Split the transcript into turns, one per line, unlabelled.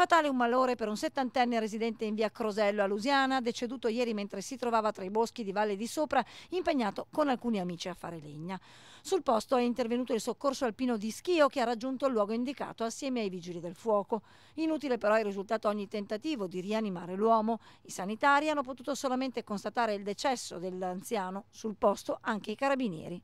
Fatale un malore per un settantenne residente in via Crosello a Lusiana, deceduto ieri mentre si trovava tra i boschi di Valle di Sopra, impegnato con alcuni amici a fare legna. Sul posto è intervenuto il soccorso alpino di Schio che ha raggiunto il luogo indicato assieme ai vigili del fuoco. Inutile però è risultato ogni tentativo di rianimare l'uomo. I sanitari hanno potuto solamente constatare il decesso dell'anziano, sul posto anche i carabinieri.